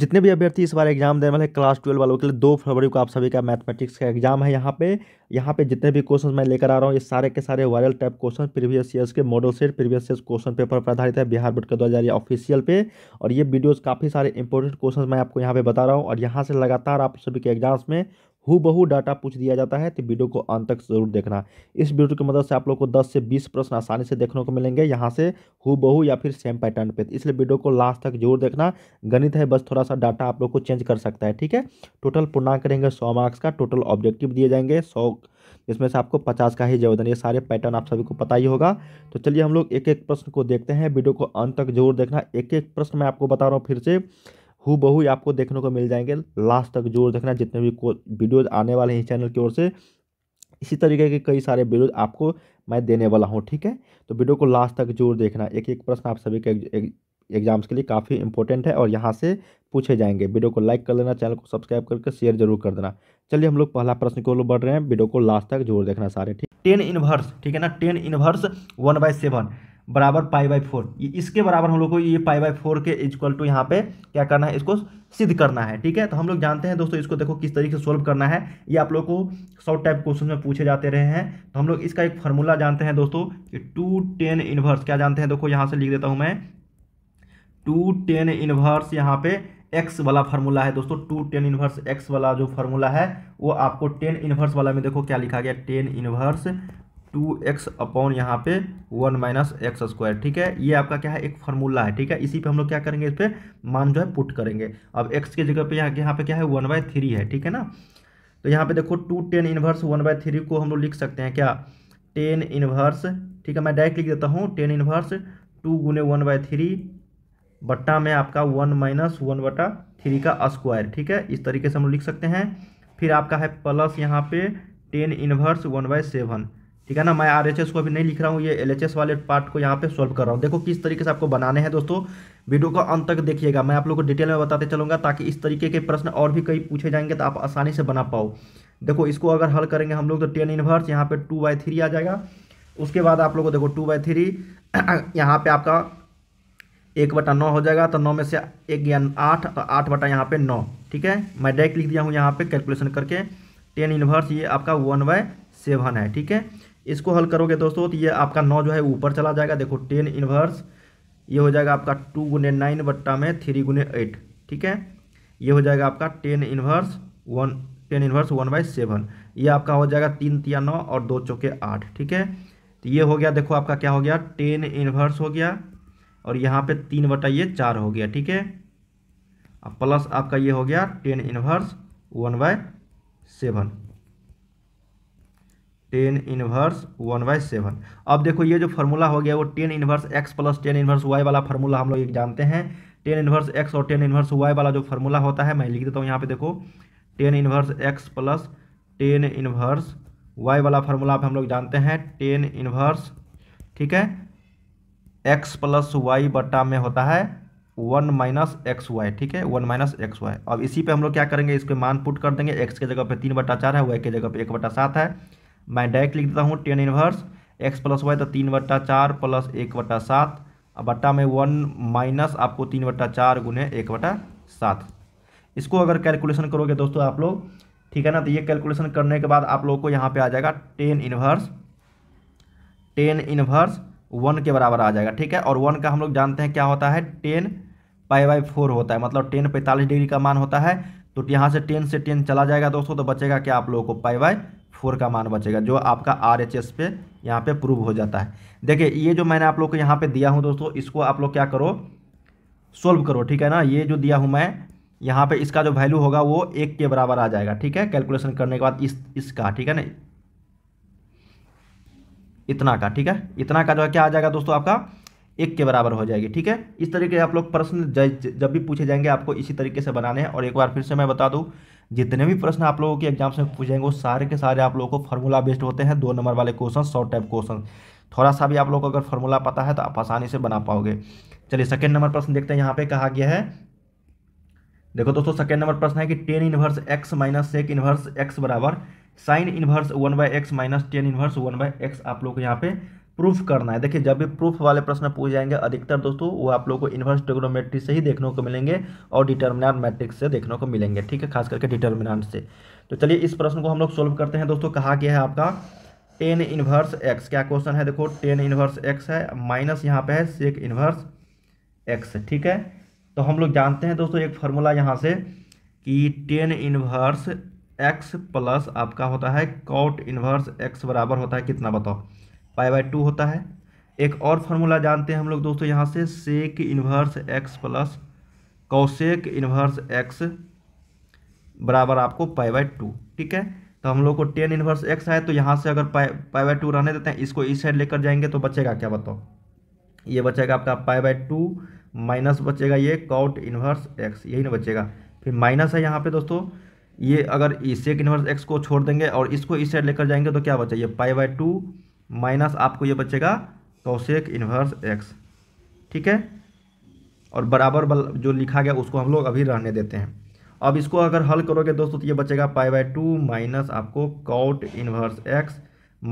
जितने भी अभ्यर्थी इस बार एग्जाम देने वाले क्लास ट्वेल्व वालों के लिए दो फरवरी को आप सभी का मैथमेटिक्स का एग्जाम है यहाँ पे यहाँ पे जितने भी क्वेश्चन मैं लेकर आ रहा हूँ ये सारे के सारे viral type question previous years के model set previous year question paper पर आधारित है बिहार बोर्ड के दो हज़ार ऑफिशियल पे और ये वीडियोज़ काफ़ी सारे इंपॉर्टेंट क्वेश्चन मैं आपको यहाँ पे बता रहा हूँ और यहाँ से लगातार आप सभी के एग्जाम्स में हूबहू डाटा पूछ दिया जाता है तो वीडियो को अंत तक जरूर देखना इस वीडियो की मदद से आप लोग को 10 से 20 प्रश्न आसानी से देखने को मिलेंगे यहाँ से हूबहू या फिर सेम पैटर्न पे तो इसलिए वीडियो को लास्ट तक जरूर देखना गणित है बस थोड़ा सा डाटा आप लोग को चेंज कर सकता है ठीक है टोटल पूर्णांक करेंगे सौ मार्क्स का टोटल ऑब्जेक्टिव दिए जाएंगे सौ इसमें से आपको पचास का ही जवाब ये सारे पैटर्न आप सभी को पता ही होगा तो चलिए हम लोग एक एक प्रश्न को देखते हैं वीडियो को अंत तक जरूर देखना एक एक प्रश्न मैं आपको बता रहा हूँ फिर से हु बहू आपको देखने को मिल जाएंगे लास्ट तक जोर देखना जितने भी वीडियोज आने वाले हैं चैनल की ओर से इसी तरीके के कई सारे वीडियोज आपको मैं देने वाला हूँ ठीक है तो वीडियो को लास्ट तक जोर देखना एक एक प्रश्न आप सभी के एग्जाम्स के लिए काफ़ी इंपॉर्टेंट है और यहाँ से पूछे जाएंगे वीडियो को लाइक कर लेना चैनल को सब्सक्राइब करके शेयर जरूर कर देना चलिए हम लोग पहला प्रश्न को बढ़ रहे हैं वीडियो को लास्ट तक जोर देखना सारे ठीक टेन इनवर्स ठीक है ना tan inverse one by seven बराबर पाई बाई फोर इसके बराबर हम लोग को ये पाई बाई फोर के इक्वल टू यहाँ पे क्या करना है इसको सिद्ध करना है ठीक है तो हम लोग जानते हैं दोस्तों इसको देखो किस तरीके से सोल्व करना है ये आप लोग को शॉर्ट टाइप क्वेश्चन में पूछे जाते रहे हैं तो हम लोग इसका एक फार्मूला जानते हैं दोस्तों कि टू टेन इन्वर्स क्या जानते हैं देखो यहाँ से लिख देता हूँ मैं टू टेन इन्वर्स यहाँ पे एक्स वाला फार्मूला है दोस्तों टू टेन इन्वर्स एक्स वाला जो फार्मूला है वो आपको टेन इन्वर्स वाला में देखो क्या लिखा गया tan inverse two x upon यहाँ पे वन माइनस एक्स स्क्वायर ठीक है ये आपका क्या है एक फार्मूला है ठीक है इसी पे हम लोग क्या करेंगे इस पर मान जो है पुट करेंगे अब एक्स के जगह पे यहाँ यहाँ पे क्या है वन बाय थ्री है ठीक है ना तो यहाँ पे देखो two tan inverse one by three को हम लोग लिख सकते हैं क्या टेन इनवर्स ठीक है मैं डायरेक्ट लिख देता हूँ टेन इनवर्स टू गुने वन बाय थ्री बट्टा में आपका वन माइनस वन बटा थ्री का स्क्वायर ठीक है इस तरीके से हम लोग लिख सकते हैं फिर आपका है प्लस यहाँ पे tan inverse one by seven ठीक है ना मैं आर एच एस को अभी नहीं लिख रहा हूँ ये एल एस वाले पार्ट को यहाँ पे सॉल्व कर रहा हूँ देखो किस तरीके से आपको बनाने हैं दोस्तों वीडियो को अंत तक देखिएगा मैं आप लोग को डिटेल में बताते चलूँगा ताकि इस तरीके के प्रश्न और भी कई पूछे जाएंगे तो आप आसानी से बना पाओ देखो इसको अगर हल करेंगे हम लोग तो टेन इनवर्स यहाँ पे टू बाई थ्री आ जाएगा उसके बाद आप लोग को देखो टू बाई थ्री यहाँ पे आपका एक बटा नौ हो जाएगा तो नौ में से एक गया आठ तो आठ बटा यहाँ पे नौ ठीक है मैं डायरेक्ट लिख दिया हूँ यहाँ पे कैलकुलेशन करके टेन इनवर्स ये आपका वन बाय सेवन है ठीक है इसको हल करोगे दोस्तों तो ये आपका नौ जो है ऊपर चला जाएगा देखो टेन इन्वर्स ये हो जाएगा आपका टू गुने नाइन बट्टा में थ्री गुने एट ठीक है ये हो जाएगा आपका tan inverse one tan inverse one by seven ये आपका हो जाएगा तीन तिया नौ और दो चौके आठ ठीक है तो ये हो गया देखो आपका क्या हो गया टेन इन्वर्स हो गया और यहाँ पे तीन बटा ये चार हो गया ठीक है प्लस आपका ये हो गया tan inverse one by seven tan inverse one by seven अब देखो ये जो फॉर्मूला हो गया वो tan inverse x plus tan inverse y वाला फार्मूला हम लोग एक जानते हैं टेन इन्वर्स एक्स और टेन इन्वर्स वाई वाला जो फार्मूला होता है मैं लिख देता हूँ यहाँ पे देखो tan inverse x plus tan inverse y वाला फार्मूला आप हम लोग जानते हैं टेन इन्वर्स ठीक है एक्स प्लस वाई बटा में होता है वन माइनस एक्स वाई ठीक है वन माइनस एक्स वाई अब इसी पे हम लोग क्या करेंगे इसके मान पुट कर देंगे एक्स के जगह पे तीन बटा चार है वाई के जगह पे एक बटा सात है मैं डायरेक्ट लिख देता हूँ tan inverse x plus y तो तीन बट्टा चार प्लस एक बट्टा सात बट्टा में वन माइनस आपको तीन बट्टा चार गुने एक बट्टा सात इसको अगर कैलकुलेशन करोगे दोस्तों आप लोग ठीक है ना तो ये कैलकुलेशन करने के बाद आप लोगों को यहाँ पे आ जाएगा tan inverse tan inverse one के बराबर आ जाएगा ठीक है और वन का हम लोग जानते हैं क्या होता है टेन पाई बाई फोर होता है मतलब टेन पैंतालीस डिग्री का मान होता है तो यहाँ से टेन से टेन चला जाएगा दोस्तों तो बचेगा क्या आप लोगों को पाई बाई फोर का मान बचेगा जो आपका आर एच एस पे यहाँ पे प्रूव हो जाता है देखिए ये जो मैंने आप लोग को यहाँ पे दिया हूँ दोस्तों इसको आप लोग क्या करो सोल्व करो ठीक है ना ये जो दिया हूँ मैं यहाँ पे इसका जो वैल्यू होगा वो एक के बराबर आ जाएगा ठीक है कैलकुलेशन करने के बाद इस इसका ठीक है ना इतना का ठीक है इतना का जो है क्या आ जाएगा दोस्तों आपका एक के बराबर हो जाएगी ठीक है इस तरीके आप लोग प्रश्न जब भी पूछे जाएंगे आपको इसी तरीके से बनाने हैं और एक बार फिर से मैं बता दूँ जितने भी प्रश्न आप लोगों के एग्जाम्स में पूछे जाएंगे वो सारे के सारे आप लोगों को फॉर्मूला बेस्ड होते हैं दो नंबर वाले क्वेश्चन शॉर्ट टाइप क्वेश्चन थोड़ा सा भी आप लोग को अगर फॉर्मूला पता है तो आप आसानी से बना पाओगे चलिए सेकेंड नंबर प्रश्न देखते हैं यहाँ पे कहा गया है देखो दोस्तों सेकेंड नंबर प्रश्न है कि tan inverse x minus sec inverse x बराबर sin inverse one by x minus tan inverse one by x आप लोग यहाँ पे प्रूफ करना है देखिए जब भी प्रूफ वाले प्रश्न पूछ जाएंगे अधिकतर दोस्तों वो आप लोगों को इन्वर्स ट्रिग्नोमेट्री से ही देखने को मिलेंगे और डिटर्मिनाट मैट्रिक्स से देखने को मिलेंगे ठीक है खास करके डिटर्मिनाट से तो चलिए इस प्रश्न को हम लोग सोल्व करते हैं दोस्तों कहा गया है आपका टेन इन्वर्स एक्स क्या क्वेश्चन है देखो टेन इन्वर्स एक्स है माइनस यहाँ पे है सेक इन्वर्स एक्स ठीक है तो हम लोग जानते हैं दोस्तों एक फार्मूला यहाँ से कि टेन इन्वर्स एक्स प्लस आपका होता है कॉट इन्वर्स एक्स बराबर होता है कितना बताओ पाई बाई टू होता है एक और फार्मूला जानते हैं हम लोग दोस्तों यहाँ से sec inverse x plus cosec inverse x बराबर आपको पाई बाई टू ठीक है तो हम लोग को टेन इन्वर्स एक्स आए तो यहाँ से अगर पाई पाई बाई टू रहने देते हैं इसको इस साइड लेकर जाएंगे तो बचेगा क्या बताओ ये बचेगा आपका पाई बाई टू माइनस बचेगा ये कॉट इन्वर्स एक्स यही ना बचेगा फिर माइनस है यहाँ पे दोस्तों ये अगर सेक इन्वर्स एक्स को छोड़ देंगे और इसको इस साइड लेकर जाएंगे तो क्या बचेगा ये पाई बाई टू माइनस आपको ये बचेगा कौशेक इन्वर्स एक्स ठीक है और बराबर बल जो लिखा गया उसको हम लोग अभी रहने देते हैं अब इसको अगर हल करोगे दोस्तों तो ये बचेगा पाई बाय टू माइनस आपको cot inverse x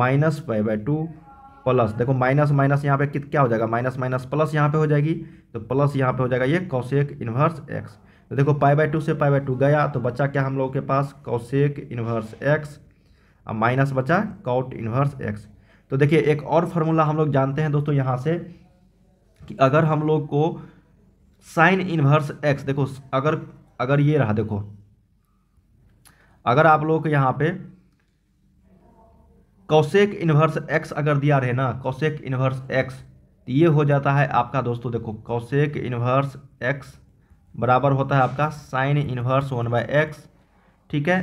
minus pi by two plus देखो माइनस माइनस यहाँ पे कित क्या हो जाएगा माइनस माइनस प्लस यहाँ पे हो जाएगी तो प्लस यहाँ पे हो जाएगा ये कौशेक इन्वर्स एक्स तो देखो पाई बाय टू से पाई बाय टू गया तो बचा क्या हम लोगों के पास कौशेक इन्वर्स एक्स और माइनस बचा कॉट इन्वर्स एक्स तो देखिए एक और फार्मूला हम लोग जानते हैं दोस्तों यहाँ से कि अगर हम लोग को साइन इनवर्स एक्स देखो अगर अगर ये रहा देखो अगर आप लोग यहाँ पे कौशेक इन्वर्स एक्स अगर दिया रहे ना कौशेक इन्वर्स एक्स ये हो जाता है आपका दोस्तों देखो कौशेक इन्वर्स एक्स बराबर होता है आपका sin inverse one by x ठीक है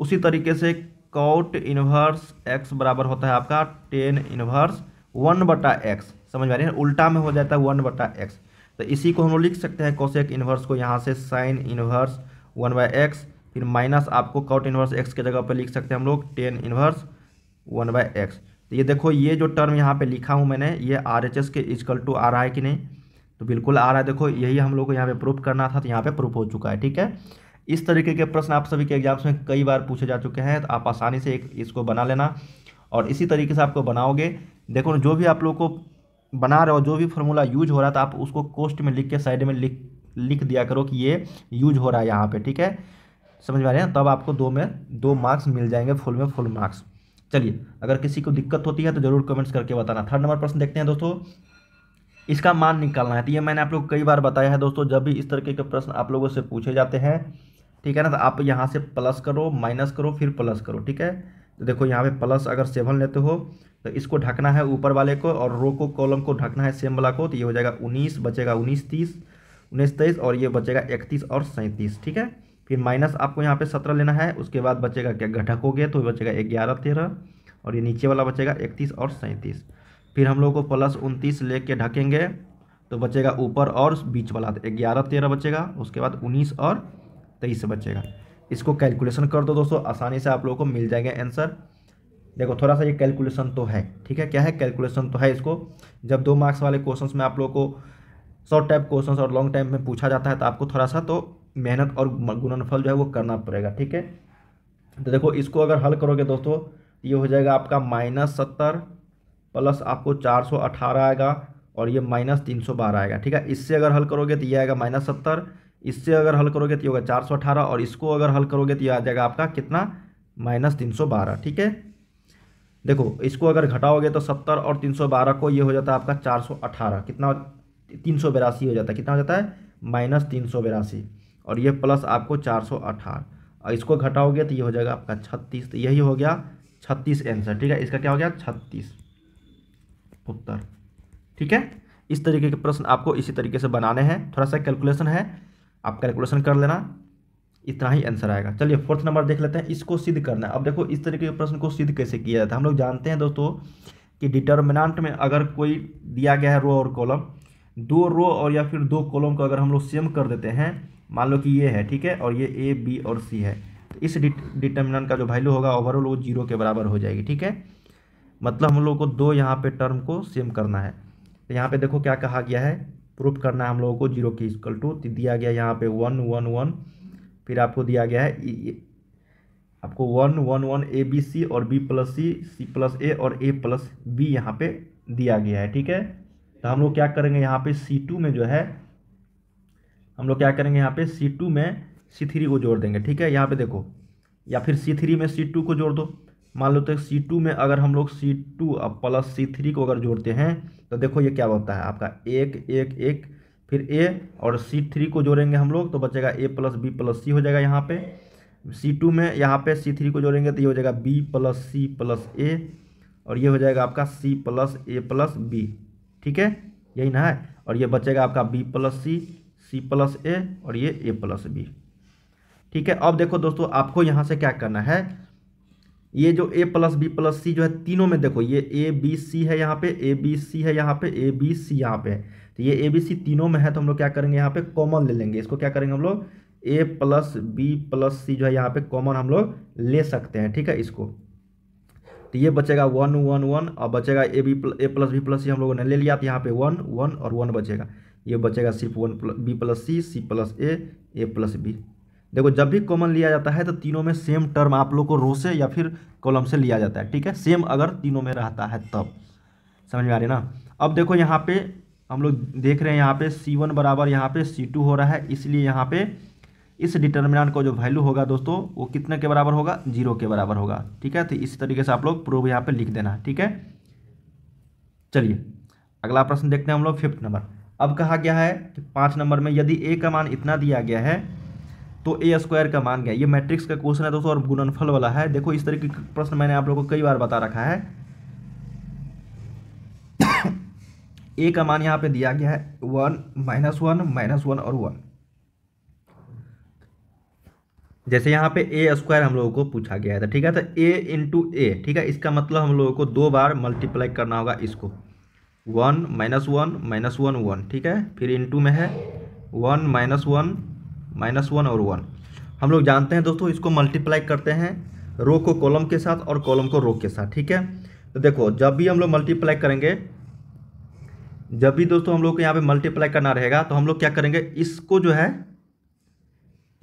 उसी तरीके से कॉट इन्वर्स एक्स बराबर होता है आपका टेन इन्वर्स वन बटा एक्स समझ में आ रही है उल्टा में हो जाता है वन बटा एक्स तो इसी को हम लोग लिख सकते हैं कोशेक इन्वर्स को यहाँ से sin inverse one by x फिर माइनस आपको कॉट इन्वर्स एक्स के जगह पर लिख सकते हैं हम लोग tan inverse one by x तो ये देखो ये जो टर्म यहाँ पे लिखा हूँ मैंने ये आर एच एस के इजकल टू आ रहा है कि नहीं तो बिल्कुल आ रहा है देखो यही हम लोग को यहाँ पे प्रूफ करना था तो यहाँ पे प्रूफ हो चुका है ठीक है इस तरीके के प्रश्न आप सभी के एग्जाम्स में कई बार पूछे जा चुके हैं तो आप आसानी से एक इसको बना लेना और इसी तरीके से आपको बनाओगे देखो जो भी आप लोग को बना रहे हो जो भी फॉर्मूला यूज हो रहा था तो आप उसको कोस्ट में लिख के साइड में लिख लिख दिया करो कि ये यूज हो रहा है यहाँ पे ठीक है समझ में आ रहे हैं तब आपको दो में दो मार्क्स मिल जाएंगे फुल में फुल मार्क्स चलिए अगर किसी को दिक्कत होती है तो जरूर कमेंट्स करके बताना थर्ड नंबर प्रश्न देखते हैं दोस्तों इसका मान निकालना है तो ये मैंने आप लोग कई बार बताया है दोस्तों जब भी इस तरीके के प्रश्न आप लोगों से पूछे जाते हैं ठीक है ना तो आप यहाँ से प्लस करो माइनस करो फिर प्लस करो ठीक है तो देखो यहाँ पे प्लस अगर सेवन लेते हो तो इसको ढकना है ऊपर वाले को और रो को कॉलम को ढकना है सेम वाला को तो ये हो जाएगा उन्नीस बचेगा उन्नीस तीस उन्नीस तेईस और ये बचेगा इकतीस और सैंतीस ठीक है फिर माइनस आपको यहाँ पे सत्रह लेना है उसके बाद बचेगा क्या घटक हो गया तो बचेगा ग्यारह तेरह और ये नीचे वाला बचेगा इकतीस और सैंतीस फिर हम लोग को प्लस उनतीस ले ढकेंगे तो बचेगा ऊपर और बीच वाला तो ग्यारह तेरह बचेगा उसके बाद उन्नीस और तेईस बचेगा इसको कैलकुलेशन कर दो दोस्तों आसानी से आप लोगों को मिल जाएगा आंसर देखो थोड़ा सा ये कैलकुलेशन तो है ठीक है क्या है कैलकुलेशन तो है इसको जब दो मार्क्स वाले क्वेश्चंस में आप लोगों को शॉर्ट टाइप क्वेश्चंस और लॉन्ग टाइप में पूछा जाता है तो आपको थोड़ा सा तो मेहनत और गुणनफल जो है वो करना पड़ेगा ठीक है तो देखो इसको अगर हल करोगे दोस्तों ये हो जाएगा आपका माइनस सत्तर प्लस आपको चार सौ अठारह आएगा और ये माइनस तीन सौ बारह आएगा ठीक है इससे अगर हल करोगे तो ये आएगा माइनस सत्तर इससे अगर हल करोगे तो ये होगा चार सौ अठारह और इसको अगर हल करोगे तो ये आ जाएगा आपका कितना माइनस तीन सौ बारह ठीक है देखो इसको अगर घटाओगे तो सत्तर और तीन सौ बारह को ये हो जाता है आपका चार सौ अठारह कितना तीन सौ बिरासी हो जाता है कितना हो जाता है माइनस तीन सौ बिरासी और ये प्लस आपको चार सौ अठारह और इसको घटाओगे तो ये हो जाएगा आपका छत्तीस तो यही हो गया छत्तीस आंसर ठीक है इसका क्या हो गया छत्तीस उत्तर ठीक है इस तरीके के प्रश्न आपको इसी तरीके से बनाने हैं थोड़ा सा कैलकुलेशन है आप कैलकुलेशन कर लेना इतना ही आंसर आएगा चलिए फोर्थ नंबर देख लेते हैं इसको सिद्ध करना है अब देखो इस तरीके के प्रश्न को सिद्ध कैसे किया जाता है हम लोग जानते हैं दोस्तों कि डिटर्मिनांट में अगर कोई दिया गया है रो और कॉलम दो रो और या फिर दो कॉलम को अगर हम लोग सेम कर देते हैं मान लो कि ये है ठीक है और ये ए बी और सी है तो इस डिटर्मिनेंट का जो वैल्यू होगा ओवरऑल वो जीरो के बराबर हो जाएगी ठीक है मतलब हम लोग को दो यहाँ पे टर्म को सेम करना है तो यहाँ पे देखो क्या कहा गया है प्रूफ करना है हम लोगों को जीरो की इक्वल टू तो दिया गया यहाँ पे वन वन वन फिर आपको दिया गया है आपको one one one A B C और B plus C C plus A और ए प्लस बी यहाँ पे दिया गया है ठीक है तो हम लोग क्या करेंगे यहाँ पे सी टू में जो है हम लोग क्या करेंगे यहाँ पे सी टू में सी थ्री को जोड़ देंगे ठीक है यहाँ पे देखो या फिर सी थ्री में सी टू को जोड़ दो मान लो तो सी टू में अगर हम लोग C two plus C three को अगर जोड़ते हैं तो देखो ये क्या होता है आपका एक एक एक फिर ए और सी थ्री को जोड़ेंगे हम लोग तो बचेगा A plus B plus C हो जाएगा यहाँ पे सी टू में यहाँ पे सी थ्री को जोड़ेंगे तो ये हो जाएगा B plus C plus A और ये हो जाएगा आपका C plus A plus B ठीक है यही ना है और ये बचेगा आपका B plus C C plus A और ये ए प्लस बी ठीक है अब देखो दोस्तों आपको यहाँ से क्या करना है ये जो A plus B plus C जो है तीनों में देखो ये ए बी सी है यहाँ पे ए बी सी है यहाँ पे ए बी सी यहाँ पे तो ये ए बी सी तीनों में है तो हम लोग क्या करेंगे यहाँ पे कॉमन ले लेंगे इसको क्या करेंगे हम लोग A plus B plus C जो है यहाँ पे कॉमन हम लोग ले सकते हैं ठीक है इसको तो ये बचेगा वन वन वन और बचेगा A B A plus B plus C हम लोगों ने ले लिया तो यहाँ पे वन वन और वन बचेगा ये बचेगा सिर्फ one plus B plus C C plus A A plus B देखो जब भी कॉमन लिया जाता है तो तीनों में सेम टर्म आप लोग को रो से या फिर कॉलम से लिया जाता है ठीक है सेम अगर तीनों में रहता है तब समझ में आ रही ना अब देखो यहाँ पे हम लोग देख रहे हैं यहाँ पे सी वन बराबर यहाँ पे सी टू हो रहा है इसलिए यहाँ पे इस डिटर्मिनेंट का जो वैल्यू होगा दोस्तों वो कितने के बराबर होगा जीरो के बराबर होगा ठीक है तो इस तरीके से आप लोग प्रूव यहाँ पे लिख देना ठीक है चलिए अगला प्रश्न देखते हैं हम लोग फिफ्थ नंबर अब कहा गया है कि पाँच नंबर में यदि ए का मान इतना दिया गया है तो ए स्क्वायर का मान गया ये मैट्रिक्स का क्वेश्चन है दोस्तों और गुणनफल वाला है देखो इस तरीके का प्रश्न मैंने आप लोगों को कई बार बता रखा है ए का मान यहाँ पे दिया गया है one minus one minus one और वन जैसे यहाँ पे ए स्क्वायर हम लोगों को पूछा गया है तो ठीक है तो ए इंटू ए ठीक है इसका मतलब हम लोगों को दो बार मल्टीप्लाई करना होगा इसको one minus one minus one one ठीक है फिर इंटू में है one minus one minus one और वन हम लोग जानते हैं दोस्तों इसको मल्टीप्लाई करते हैं रो को कॉलम के साथ और कॉलम को रो के साथ ठीक है तो देखो जब भी हम लोग मल्टीप्लाई करेंगे जब भी दोस्तों हम लोग को यहाँ पे मल्टीप्लाई करना रहेगा तो हम लोग क्या करेंगे इसको जो है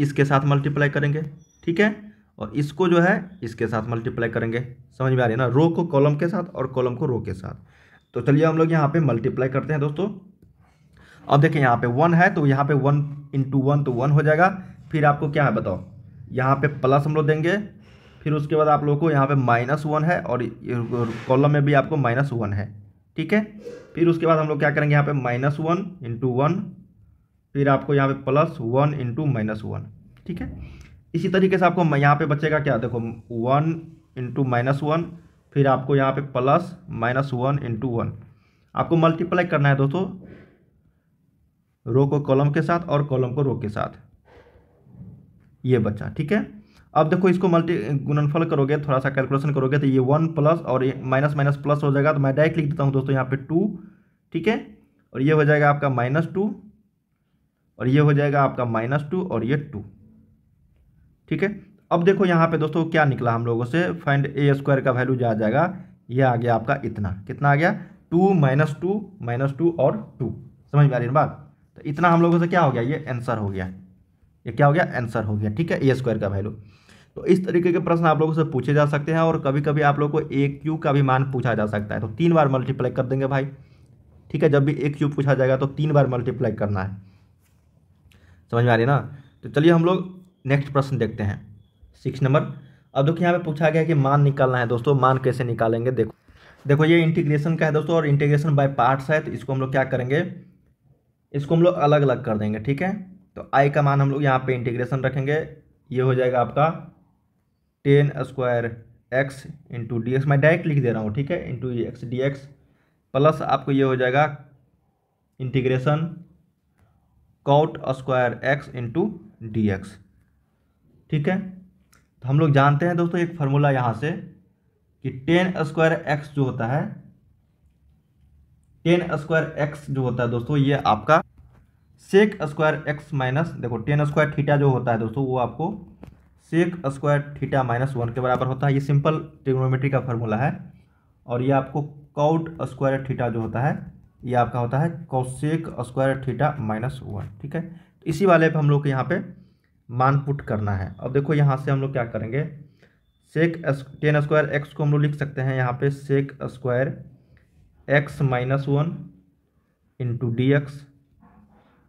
इसके साथ मल्टीप्लाई करेंगे ठीक है और इसको जो है इसके साथ मल्टीप्लाई करेंगे समझ में आ रही है ना रो को कॉलम के साथ और कॉलम को रो के साथ तो चलिए हम लोग यहाँ पे मल्टीप्लाई करते हैं दोस्तों अब देखिए यहाँ पे वन है तो यहाँ पे वन इंटू वन तो वन हो जाएगा फिर आपको क्या है बताओ यहाँ पे प्लस हम लोग देंगे फिर उसके बाद आप लोगों को यहाँ पे माइनस वन है और कॉलम में भी आपको माइनस वन है ठीक है फिर उसके बाद हम लोग क्या करेंगे यहाँ पे माइनस वन इंटू वन फिर आपको यहाँ पे plus one into minus one ठीक है इसी तरीके से आपको यहाँ पे बचेगा क्या देखो वन इंटू माइनस वन फिर आपको यहाँ पे plus minus one into one आपको मल्टीप्लाई करना है दोस्तों रो को कॉलम के साथ और कॉलम को रो के साथ ये बच्चा ठीक है अब देखो इसको मल्टी गुणनफल करोगे थोड़ा सा कैलकुलेशन करोगे तो ये वन प्लस और ये माइनस माइनस प्लस हो जाएगा तो मैं डायरेक्ट लिख देता हूँ दोस्तों यहाँ पे टू ठीक है और ये हो जाएगा आपका माइनस टू और ये हो जाएगा आपका माइनस टू और ये टू ठीक है अब देखो यहाँ पे दोस्तों क्या निकला हम लोगों से फाइंड ए स्क्वायर का वैल्यू जा जाएगा ये आ गया आपका इतना कितना आ गया two minus two minus two और टू समझ में आ रही है बात तो इतना हम लोगों से क्या हो गया ये आंसर हो गया ये क्या हो गया आंसर हो गया ठीक है ए स्क्वायर का वैल्यू तो इस तरीके के प्रश्न आप लोगों से पूछे जा सकते हैं और कभी कभी आप लोग को ए क्यू का भी मान पूछा जा सकता है तो तीन बार मल्टीप्लाई कर देंगे भाई ठीक है जब भी ए क्यू पूछा जाएगा तो तीन बार मल्टीप्लाई करना है समझ में आ रही ना तो चलिए हम लोग नेक्स्ट प्रश्न देखते हैं सिक्स नंबर अब देखिए यहाँ पे पूछा गया कि मान निकालना है दोस्तों मान कैसे निकालेंगे देखो देखो ये इंटीग्रेशन का है दोस्तों और इंटीग्रेशन बाय पार्ट्स है तो इसको हम लोग क्या करेंगे इसको हम लोग अलग अलग कर देंगे ठीक है तो आई का मान हम लोग यहाँ पे इंटीग्रेशन रखेंगे ये हो जाएगा आपका tan square x into d x मैं डायरेक्ट लिख दे रहा हूँ ठीक है into x d x plus आपको ये हो जाएगा integration cot square x into d x ठीक है तो हम लोग जानते हैं दोस्तों एक फार्मूला यहाँ से कि टेन स्क्वायर एक्स जो होता है टेन स्क्वायर एक्स जो होता है दोस्तों ये आपका सेक स्क्वायर एक्स माइनस देखो टेन स्क्वायर थीटा जो होता है दोस्तों वो आपको sec square theta minus one के बराबर होता है ये सिंपल ट्रिग्नोमेट्री का फॉर्मूला है और ये आपको काउट स्क्वायर थीटा जो होता है ये आपका होता है cosec square theta minus one ठीक है तो इसी वाले पे हम लोग को यहाँ पे मान पुट करना है अब देखो यहाँ से हम लोग क्या करेंगे सेक टेन स्क्वायर एक्स को हम लोग लिख सकते हैं यहाँ पे sec square x minus one into d x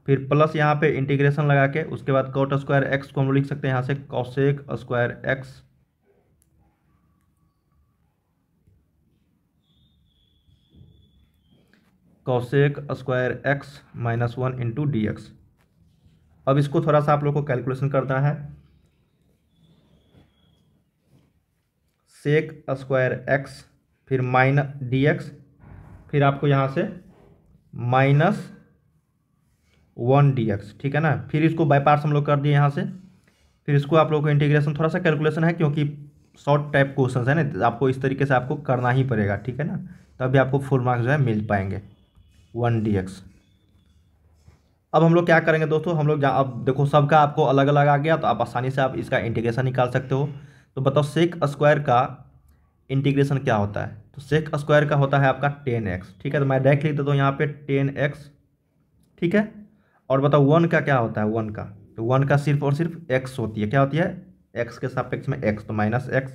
फिर प्लस यहाँ पे इंटीग्रेशन लगा के उसके बाद कॉट स्क्वायर एक्स को हम लिख सकते हैं यहाँ से cosec square x cosec square x minus one into d x अब इसको थोड़ा सा आप लोग को कैलकुलेशन करना है सेक स्क्वायर एक्स फिर माइनस डी फिर आपको यहाँ से माइनस वन डी एक्स ठीक है ना फिर इसको बाई पार्ट्स हम लोग कर दिए यहाँ से फिर इसको आप लोग को इंटीग्रेशन थोड़ा सा कैलकुलेशन है क्योंकि शॉर्ट टाइप क्वेश्चन है ना आपको इस तरीके से आपको करना ही पड़ेगा ठीक है ना तभी आपको फुल मार्क्स जो है मिल पाएंगे वन डी एक्स अब हम लोग क्या करेंगे दोस्तों हम लोग अब देखो सबका आपको अलग अलग आ गया तो आप आसानी से आप इसका इंटीग्रेशन निकाल सकते हो तो बताओ सेक स्क्वायर का इंटीग्रेशन क्या होता है तो सेक स्क्वायर का होता है आपका टेन एक्स ठीक है तो मैं डायरेक्ट लिख देता हूँ यहाँ पे टेन एक्स ठीक है और बताओ वन का क्या होता है वन का तो वन का सिर्फ और सिर्फ एक्स होती है क्या होती है एक्स के सापेक्ष में एक्स तो माइनस एक्स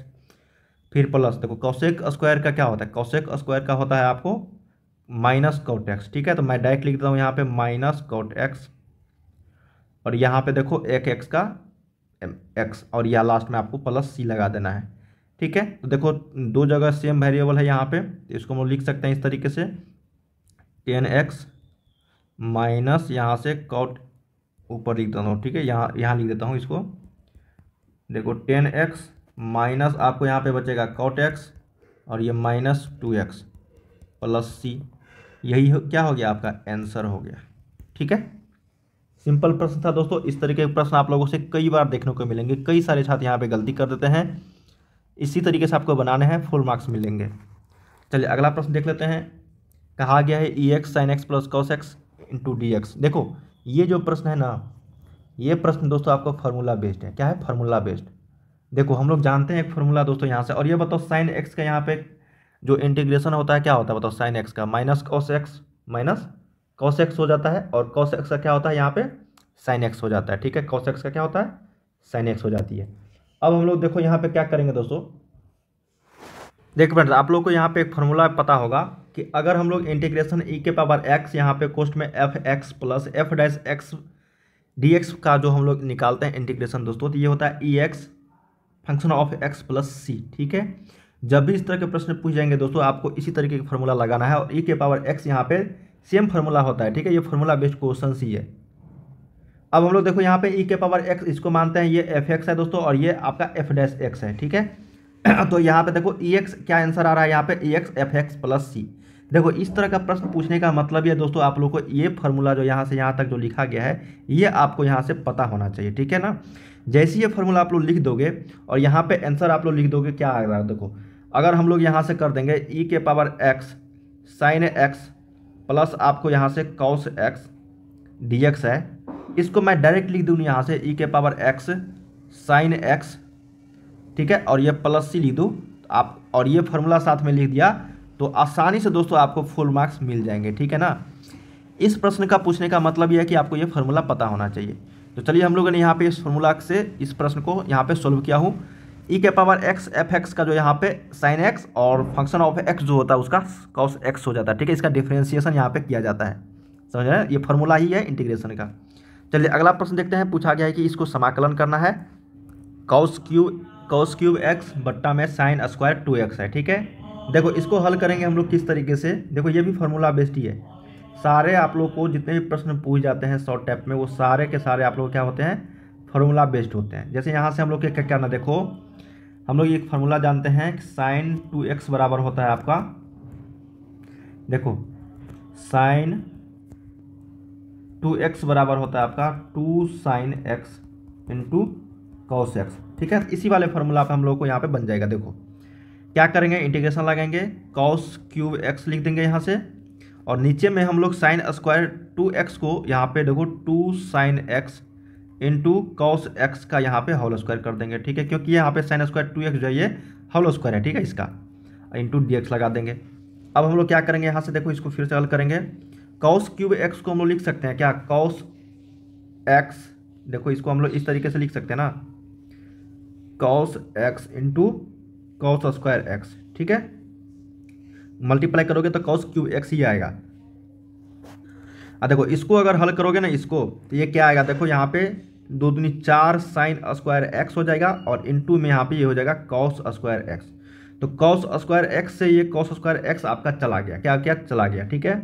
फिर प्लस देखो कौशेक स्क्वायर का क्या होता है कौशेक स्क्वायर का होता है आपको माइनस कॉट एक्स ठीक है तो मैं डायरेक्ट लिख देता हूँ यहाँ पे माइनस कॉट एक्स और यहाँ पे देखो एक एक्स का एक्स और यह लास्ट में आपको प्लस सी लगा देना है ठीक है तो देखो दो जगह सेम वेरिएबल है यहाँ पे तो इसको हम लिख सकते हैं इस तरीके से टेन एक्स माइनस यहाँ से कॉट ऊपर लिख देता हूँ ठीक है यहाँ यहाँ लिख देता हूँ इसको देखो टेन एक्स माइनस आपको यहाँ पे बचेगा कॉट एक्स और ये minus two x plus C यही हो, क्या हो गया आपका आंसर हो गया ठीक है सिंपल प्रश्न था दोस्तों इस तरीके के प्रश्न आप लोगों से कई बार देखने को मिलेंगे कई सारे छात्र यहाँ पे गलती कर देते हैं इसी तरीके से आपको बनाना है फुल मार्क्स मिलेंगे चलिए अगला प्रश्न देख लेते हैं कहा गया है e x sine x plus cos x into d x देखो ये जो प्रश्न है ना ये प्रश्न दोस्तों आपको फार्मूला बेस्ड है क्या है फार्मूला बेस्ड देखो हम लोग जानते हैं एक फार्मूला दोस्तों यहाँ से और ये बताओ साइन एक्स का यहाँ पे जो इंटीग्रेशन होता है क्या होता है बताओ साइन एक्स का minus cos x minus cos x हो जाता है और कॉस एक्स का क्या होता है यहाँ पे साइन एक्स हो जाता है ठीक है कॉस एक्स का क्या होता है साइन एक्स हो जाती है अब हम लोग देखो यहाँ पे क्या करेंगे दोस्तों देखो फ्रेंड्स आप लोग को यहाँ पे एक फॉर्मूला पता होगा कि अगर हम लोग इंटीग्रेशन ई e के पावर एक्स यहाँ पे कोस्ट में f x plus f dash x d x का जो हम लोग निकालते हैं इंटीग्रेशन दोस्तों तो ये होता है e x function of x plus c ठीक है जब भी इस तरह के प्रश्न पूछ जाएंगे दोस्तों आपको इसी तरीके का फॉर्मूला लगाना है और ई e के पावर एक्स यहाँ पे सेम फार्मूला होता है ठीक है ये फार्मूला बेस्ड क्वेश्चन ही है अब हम लोग देखो यहाँ पे ई e के पावर एक्स इसको मानते हैं ये एफ एक्स है दोस्तों और ये आपका एफ डैश एक्स है ठीक है तो यहाँ पे देखो ई e एक्स क्या आंसर आ रहा है यहाँ पे e x f x plus c देखो इस तरह का प्रश्न पूछने का मतलब ये दोस्तों आप लोग को ये फॉर्मूला जो यहाँ से यहाँ तक जो लिखा गया है ये आपको यहाँ से पता होना चाहिए ठीक है ना जैसे ये फार्मूला आप लोग लिख दोगे और यहाँ पे आंसर आप लोग लिख दोगे क्या आ रहा है देखो अगर हम लोग यहाँ से कर देंगे ई e के power x sine x plus आपको यहाँ से कॉस एक्स डी एक्स है इसको मैं डायरेक्ट लिख दूँ यहाँ से ई e के पावर एक्स साइन एक्स ठीक है और ये प्लस सी लिख दूँ आप और ये फार्मूला साथ में लिख दिया तो आसानी से दोस्तों आपको फुल मार्क्स मिल जाएंगे ठीक है ना इस प्रश्न का पूछने का मतलब यह है कि आपको ये फार्मूला पता होना चाहिए तो चलिए हम लोगों ने यहाँ पे इस फॉर्मूला से इस प्रश्न को यहाँ पे सॉल्व किया हूँ ई e के पावर एक्स एफ एक्स का जो यहाँ पे साइन एक्स और फंक्शन ऑफ एक्स जो होता है उसका कॉस एक्स हो जाता है ठीक है इसका डिफ्रेंसिएशन यहाँ पे किया जाता है समझ रहे ये फार्मूला ही है इंटीग्रेशन का चलिए अगला प्रश्न देखते हैं पूछा गया है कि इसको समाकलन करना है cos cube cos cube x बट्टा में साइन स्क्वायर टू एक्स है ठीक है देखो इसको हल करेंगे हम लोग किस तरीके से देखो ये भी फार्मूला बेस्ड ही है सारे आप लोग को जितने भी प्रश्न पूछ जाते हैं शॉर्ट टैप में वो सारे के सारे आप लोग क्या होते हैं फॉर्मूला बेस्ड होते हैं जैसे यहाँ से हम लोग क्या करना देखो हम लोग एक फार्मूला जानते हैं कि साइन टू एक्स बराबर होता है आपका देखो साइन टू एक्स बराबर होता है आपका two sine x into cos x ठीक है इसी वाले फार्मूला पे हम लोग को यहाँ पे बन जाएगा देखो क्या करेंगे इंटीग्रेशन लगाएंगे कॉस क्यूब एक्स लिख देंगे यहाँ से और नीचे में हम लोग साइन स्क्वायर टू एक्स को यहाँ पे देखो two sine x into cos x का यहाँ पे होल स्क्वायर कर देंगे ठीक है क्योंकि यहाँ पे साइन स्क्वायर टू एक्स जो है ये होल स्क्वायर है ठीक है इसका इंटू डी लगा देंगे अब हम लोग क्या करेंगे यहाँ से देखो इसको फिर से हल करेंगे कॉस क्यूब एक्स को हम लोग लिख सकते हैं क्या कॉस एक्स देखो इसको हम लोग इस तरीके से लिख सकते हैं ना cos x into cos square x ठीक है मल्टीप्लाई करोगे तो कॉस क्यूब एक्स ही आएगा आ देखो इसको अगर हल करोगे ना इसको तो ये क्या आएगा देखो यहाँ पे दो दूनी चार साइन स्क्वायर एक्स हो जाएगा और इंटू में यहाँ पे ये हो जाएगा कॉस स्क्वायर एक्स तो कॉस स्क्वायर एक्स से ये कॉस स्क्वायर एक्स आपका चला गया क्या क्या चला गया ठीक है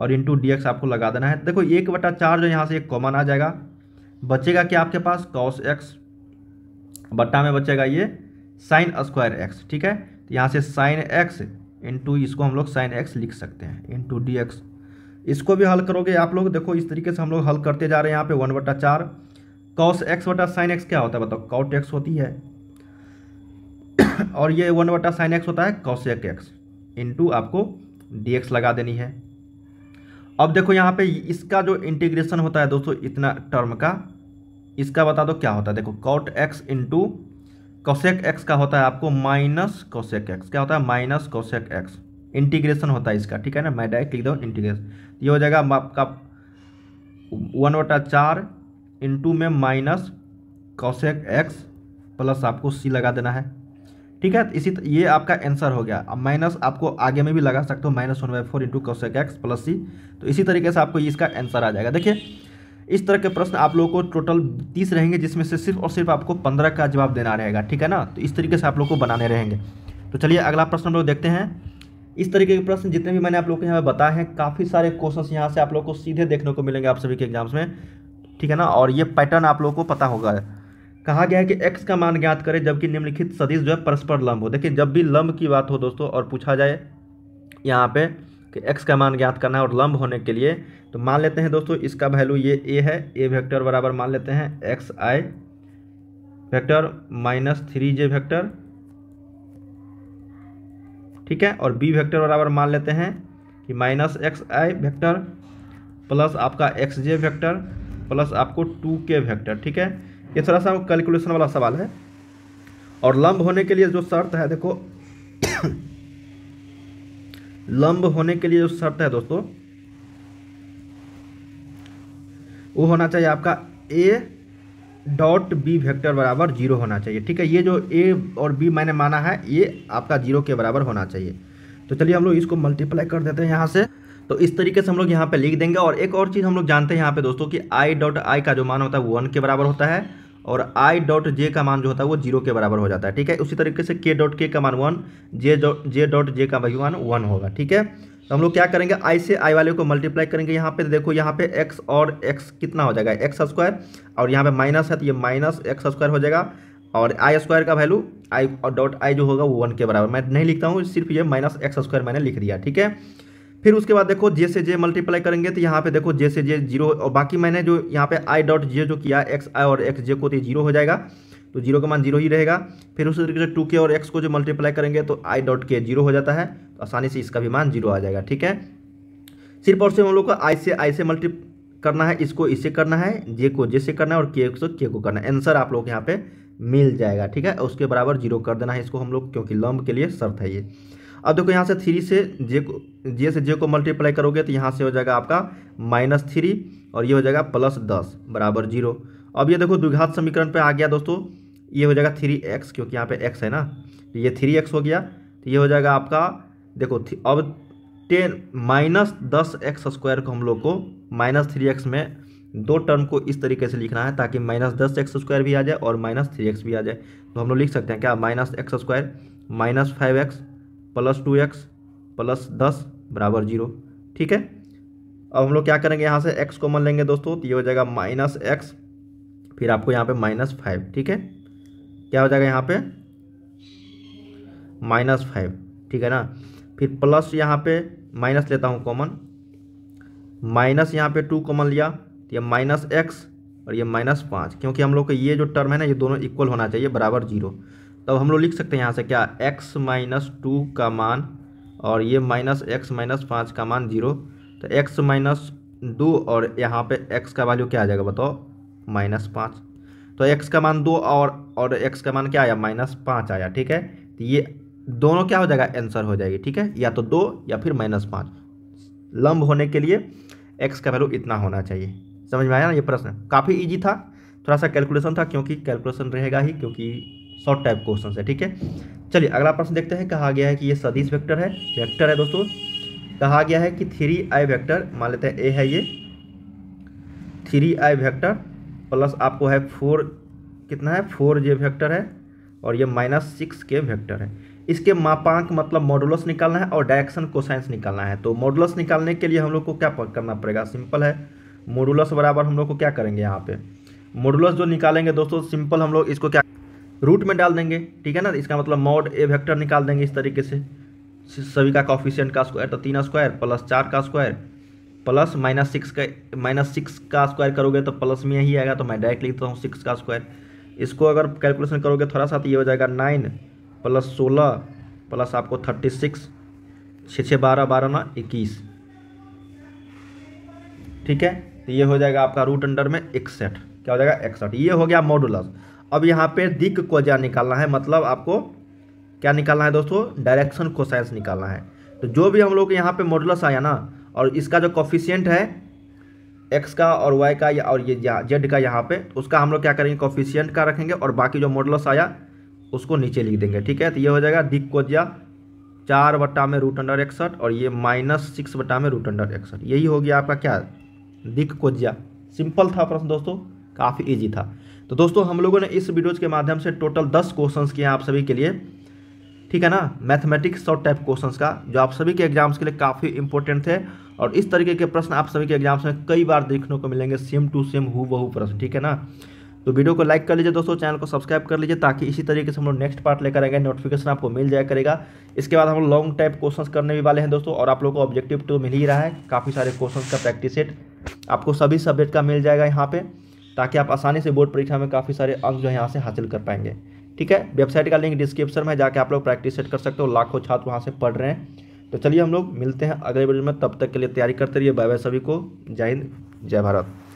और इंटू डी आपको लगा देना है देखो एक बटा चार जो यहाँ से एक कॉमन आ जाएगा बचेगा क्या आपके पास कॉस एक्स बट्टा में बचेगा ये साइन स्क्वायर एक्स ठीक है तो यहाँ से साइन एक्स इंटू इसको हम लोग साइन एक्स लिख सकते हैं इंटू डी एक्स इसको भी हल करोगे आप लोग देखो इस तरीके से हम लोग हल करते जा रहे हैं यहाँ पे वन बटा चार कॉस एक्स बटा साइन एक्स क्या होता है बताओ कॉट एक्स होती है और ये वन बटा साइन एक्स होता है कॉशेक एक्स इंटू आपको डी एक्स लगा देनी है अब देखो यहाँ पे इसका जो इंटीग्रेशन होता है दोस्तों इतना टर्म का इसका बता दो क्या होता है देखो cot x into cosec x का होता है आपको माइनस कोसेक एक्स क्या होता है माइनस कोसेक एक्स इंटीग्रेशन होता है इसका ठीक है ना मैं डायरेक्ट लिख दो इंटीग्रेशन ये हो जाएगा आपका वन वोटा चार इंटू में माइनस कॉसेक एक्स प्लस आपको सी लगा देना है ठीक है इसी ये आपका आंसर हो गया अब माइनस आपको आगे में भी लगा सकते हो minus one by four into cosec x plus c तो इसी तरीके से आपको इसका आंसर आ जाएगा देखिए इस तरह के प्रश्न आप लोगों को टोटल तीस रहेंगे जिसमें से सिर्फ और सिर्फ आपको पंद्रह का जवाब देना रहेगा ठीक है ना तो इस तरीके से आप लोग को बनाने रहेंगे तो चलिए अगला प्रश्न हम लोग देखते हैं इस तरीके के प्रश्न जितने भी मैंने आप लोग को यहाँ पर बताए हैं काफ़ी सारे क्वेश्चन यहाँ से आप लोग को सीधे देखने को मिलेंगे आप सभी के एग्जाम्स में ठीक है ना और ये पैटर्न आप लोग को पता होगा कहा गया है कि एक्स का मान ज्ञात करें जबकि निम्नलिखित सदिश जो है परस्पर लंब हो देखिए जब भी लंब की बात हो दोस्तों और पूछा जाए यहाँ पे कि एक्स का मान ज्ञात करना है और लंब होने के लिए तो मान लेते हैं दोस्तों इसका वैल्यू ये ए है ए वेक्टर बराबर मान लेते हैं x i vector minus three j vector ठीक है और बी वेक्टर बराबर मान लेते हैं कि minus x i vector plus आपका एक्स जे वैक्टर प्लस आपको टू के वैक्टर ठीक है ये थोड़ा सा कैलकुलेशन वाला सवाल है और लंब होने के लिए जो शर्त है देखो लंब होने के लिए जो शर्त है दोस्तों वो होना चाहिए आपका ए डॉट बी वेक्टर बराबर जीरो होना चाहिए ठीक है ये जो ए और बी मैंने माना है ये आपका जीरो के बराबर होना चाहिए तो चलिए हम लोग इसको मल्टीप्लाई कर देते हैं यहाँ से तो इस तरीके से हम लोग यहाँ पे लिख देंगे और एक और चीज़ हम लोग जानते हैं यहाँ पे दोस्तों कि आई डॉट आई का जो मान होता है वो वन के बराबर होता है और आई डॉट जे का मान जो होता है वो जीरो के बराबर हो जाता है ठीक है उसी तरीके से के डॉट के का मान one j dot j dot j का मान वन होगा ठीक है तो हम लोग क्या करेंगे आई से आई वाले को मल्टीप्लाई करेंगे यहाँ पे देखो यहाँ पे एक्स और एक्स कितना हो जाएगा एक्स स्क्वायर और यहाँ पे माइनस है तो ये माइनस एक्स स्क्वायर हो जाएगा और आई स्क्वायर का वैल्यू आई डॉट आई जो होगा वो वन के बराबर मैं नहीं लिखता हूँ सिर्फ ये माइनस एक्स स्क्वायर मैंने लिख दिया ठीक है फिर उसके बाद देखो जे से जे मल्टीप्लाई करेंगे तो यहाँ पे देखो जे से जे जीरो और बाकी मैंने जो यहाँ पे आई डॉट जे जो किया एक्स आई और एक्स जे को तो जीरो हो जाएगा तो जीरो का मान जीरो ही रहेगा फिर उसी तरीके से टू के और एक्स को जो मल्टीप्लाई करेंगे तो आई डॉट के जीरो हो जाता है तो आसानी से इसका भी मान जीरो आ जाएगा ठीक है सिर्फ और सिर्फ हम लोग को आई से आई से मल्टी करना है इसको इसे करना है जे को जे से करना है और के को के को करना है आंसर आप लोग यहाँ पे मिल जाएगा ठीक है उसके बराबर जीरो कर देना है इसको हम लोग क्योंकि लंब के लिए शर्त है ये अब देखो यहाँ से थ्री से जे को जे से जे को मल्टीप्लाई करोगे तो यहाँ से हो जाएगा आपका माइनस थ्री और ये हो जाएगा प्लस दस बराबर जीरो अब ये देखो द्विघात समीकरण पे आ गया दोस्तों ये हो जाएगा थ्री एक्स क्योंकि यहाँ पे एक्स है ना तो ये थ्री एक्स हो गया तो ये हो जाएगा आपका देखो अब टेन माइनस दस एक्स स्क्वायर को हम लोग को माइनस थ्री एक्स में दो टर्म को इस तरीके से लिखना है ताकि माइनस दस एक्स स्क्वायर भी आ जाए और माइनस थ्री एक्स भी आ जाए तो हम लोग लिख सकते हैं क्या minus x square minus five x plus two x plus दस बराबर जीरो ठीक है अब हम लोग क्या करेंगे यहाँ से एक्स कॉमन लेंगे दोस्तों तो ये हो जाएगा माइनस एक्स फिर आपको यहाँ पे माइनस फाइव ठीक है क्या हो जाएगा यहाँ पे माइनस फाइव ठीक है ना फिर प्लस यहाँ पे माइनस लेता हूँ कॉमन माइनस यहाँ पे टू कॉमन लिया तो ये माइनस एक्स और ये माइनस पाँच क्योंकि हम लोग का ये जो टर्म है ना ये दोनों इक्वल होना चाहिए बराबर जीरो तब हम लोग लिख सकते हैं यहाँ से क्या x माइनस टू का मान और ये माइनस एक्स माइनस पाँच का मान जीरो तो x माइनस दो और यहाँ पे x का वैल्यू क्या आ जाएगा बताओ माइनस पाँच तो x का मान दो और और x का मान क्या आया माइनस पाँच आया ठीक है तो ये दोनों क्या हो जाएगा आंसर हो जाएगी ठीक है या तो दो या फिर माइनस पाँच लंब होने के लिए एक्स का वैल्यू इतना होना चाहिए समझ में आया ना ये प्रश्न काफ़ी ईजी था थोड़ा सा कैलकुलेशन था क्योंकि कैलकुलेशन रहेगा ही क्योंकि शॉर्ट टाइप क्वेश्चन है ठीक है चलिए अगला प्रश्न देखते हैं कहा गया है कि ये सदिश वेक्टर है वेक्टर है दोस्तों कहा गया है कि थ्री आई वैक्टर मान लेते हैं ए है ये थ्री आई वैक्टर प्लस आपको है फोर कितना है फोर जे वैक्टर है और ये माइनस सिक्स के वैक्टर है इसके मापांक मतलब मॉडुलस निकालना है और डायरेक्शन कोसाइंस निकालना है तो मॉडुलस निकालने के लिए हम लोग को क्या करना पड़ेगा सिंपल है मॉडुलस बराबर हम लोग को क्या करेंगे यहाँ पे मॉडुलस जो निकालेंगे दोस्तों सिंपल हम लोग इसको क्या रूट में डाल देंगे ठीक है ना इसका मतलब मॉड ए वेक्टर निकाल देंगे इस तरीके से सभी का कॉफिशियंट का स्क्वायर तो तीन स्क्वायर प्लस चार का स्क्वायर प्लस माइनस सिक्स का माइनस सिक्स का स्क्वायर करोगे तो प्लस में ही आएगा तो मैं डायरेक्ट लिखता हूँ सिक्स का स्क्वायर इसको अगर कैलकुलेशन करोगे थोड़ा सा तो ये हो जाएगा नाइन प्लस सोलह प्लस आपको थर्टी सिक्स छः छः बारह बारह ना इक्कीस ठीक है तो ये हो जाएगा आपका रूट अंडर में इकसठ क्या हो जाएगा इकसठ ये हो गया मॉडुलस अब यहाँ पे दिक को जा निकालना है मतलब आपको क्या निकालना है दोस्तों डायरेक्शन कोसाइंस निकालना है तो जो भी हम लोग यहाँ पे मॉडुलस आया ना और इसका जो कॉफिशियंट है एक्स का और वाई का या और ये जेड का यहाँ पे तो उसका हम लोग क्या करेंगे कॉफिशियंट का रखेंगे और बाकी जो मॉडुलस आया उसको नीचे लिख देंगे ठीक है तो ये हो जाएगा दिक को जा चार बट्टा में रूट अंडर एकसठ और ये माइनस सिक्स बट्टा में रूट अंडर एकसठ यही हो गया आपका क्या दिक कोजिया सिंपल था प्रश्न दोस्तों काफ़ी ईजी था तो दोस्तों हम लोगों ने इस वीडियोज के माध्यम से टोटल दस क्वेश्चन किए हैं आप सभी के लिए ठीक है ना मैथमेटिक्स शॉर्ट टाइप क्वेश्चंस का जो आप सभी के एग्जाम्स के लिए काफ़ी इंपॉर्टेंट थे और इस तरीके के प्रश्न आप सभी के एग्जाम्स में कई बार देखने को मिलेंगे सेम टू सेम हु वहू प्रश्न ठीक है ना तो वीडियो को लाइक कर लीजिए दोस्तों चैनल को सब्सक्राइब कर लीजिए ताकि इसी तरीके से हम लोग नेक्स्ट पार्ट लेकर आएंगे नोटिफिकेशन आपको मिल जाए करेगा इसके बाद हम लोग लॉन्ग टाइप क्वेश्चन करने भी वाले हैं दोस्तों और आप लोग को ऑब्जेक्टिव तो मिल ही रहा है काफ़ी सारे क्वेश्चन का प्रैक्टिस सेट आपको सभी सब्जेक्ट का मिल जाएगा यहाँ पे ताकि आप आसानी से बोर्ड परीक्षा में काफ़ी सारे अंक जो है यहाँ से हासिल कर पाएंगे ठीक है वेबसाइट का लिंक डिस्क्रिप्शन में जाके आप लोग प्रैक्टिस सेट कर सकते हो लाखों छात्र वहाँ से पढ़ रहे हैं तो चलिए हम लोग मिलते हैं अगले वीडियो में तब तक के लिए तैयारी करते रहिए बाय बाय सभी को जय हिंद जय भारत